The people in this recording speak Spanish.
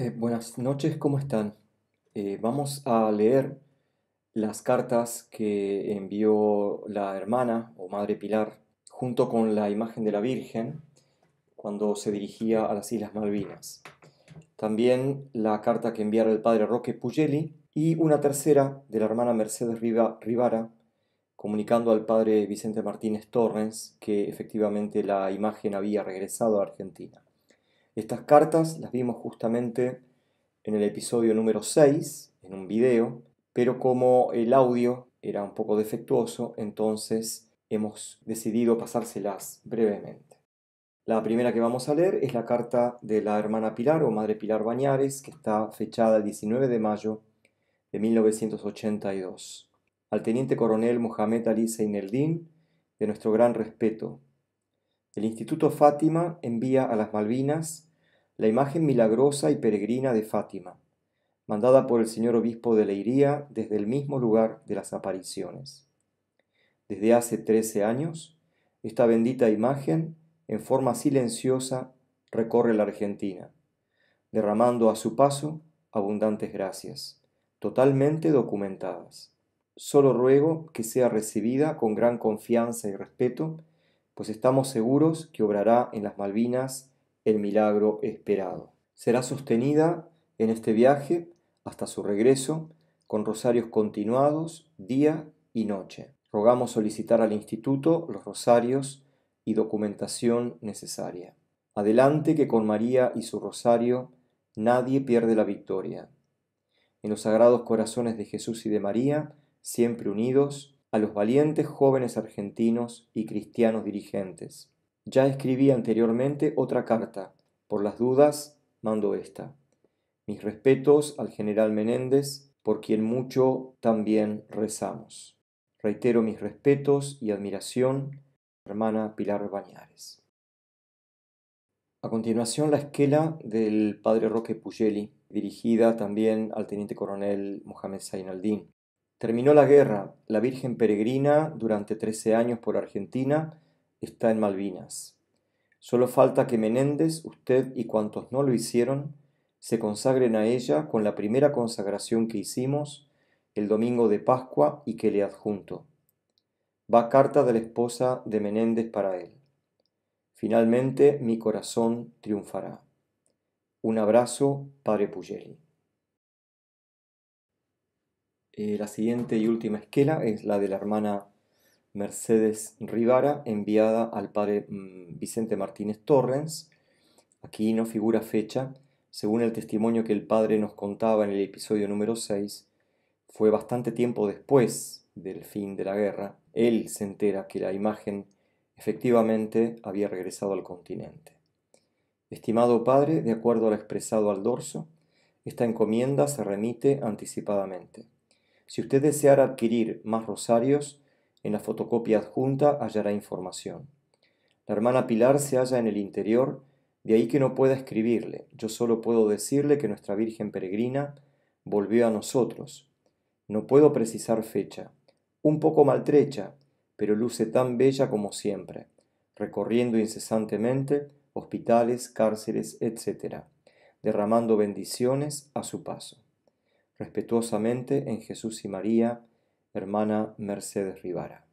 Eh, buenas noches, ¿cómo están? Eh, vamos a leer las cartas que envió la hermana o madre Pilar junto con la imagen de la Virgen cuando se dirigía a las Islas Malvinas. También la carta que enviara el padre Roque Pugelli y una tercera de la hermana Mercedes Riva, Rivara comunicando al padre Vicente Martínez Torres que efectivamente la imagen había regresado a Argentina. Estas cartas las vimos justamente en el episodio número 6, en un video, pero como el audio era un poco defectuoso, entonces hemos decidido pasárselas brevemente. La primera que vamos a leer es la carta de la hermana Pilar o madre Pilar Bañares, que está fechada el 19 de mayo de 1982. Al teniente coronel Mohamed Ali Zeyneldin, de nuestro gran respeto. El Instituto Fátima envía a las Malvinas la imagen milagrosa y peregrina de Fátima, mandada por el señor obispo de Leiría desde el mismo lugar de las apariciones. Desde hace trece años, esta bendita imagen, en forma silenciosa, recorre la Argentina, derramando a su paso abundantes gracias, totalmente documentadas. Solo ruego que sea recibida con gran confianza y respeto, pues estamos seguros que obrará en las Malvinas el milagro esperado. Será sostenida en este viaje hasta su regreso con rosarios continuados día y noche. Rogamos solicitar al Instituto los rosarios y documentación necesaria. Adelante que con María y su rosario nadie pierde la victoria. En los sagrados corazones de Jesús y de María, siempre unidos, a los valientes jóvenes argentinos y cristianos dirigentes ya escribí anteriormente otra carta. Por las dudas, mando esta. Mis respetos al general Menéndez, por quien mucho también rezamos. Reitero mis respetos y admiración, hermana Pilar Bañares. A continuación, la esquela del padre Roque Pugeli, dirigida también al teniente coronel Mohamed Zainaldín. Terminó la guerra, la Virgen peregrina durante trece años por Argentina está en Malvinas. Solo falta que Menéndez, usted y cuantos no lo hicieron, se consagren a ella con la primera consagración que hicimos el domingo de Pascua y que le adjunto. Va carta de la esposa de Menéndez para él. Finalmente mi corazón triunfará. Un abrazo, Padre Pugeli. Eh, la siguiente y última esquela es la de la hermana Mercedes Rivara, enviada al padre mm, Vicente Martínez Torrens. Aquí no figura fecha. Según el testimonio que el padre nos contaba en el episodio número 6, fue bastante tiempo después del fin de la guerra. Él se entera que la imagen efectivamente había regresado al continente. Estimado padre, de acuerdo a lo expresado al dorso, esta encomienda se remite anticipadamente. Si usted deseara adquirir más rosarios, en la fotocopia adjunta hallará información. La hermana Pilar se halla en el interior, de ahí que no pueda escribirle. Yo solo puedo decirle que nuestra Virgen Peregrina volvió a nosotros. No puedo precisar fecha. Un poco maltrecha, pero luce tan bella como siempre, recorriendo incesantemente hospitales, cárceles, etc., derramando bendiciones a su paso. Respetuosamente en Jesús y María, hermana Mercedes Rivara.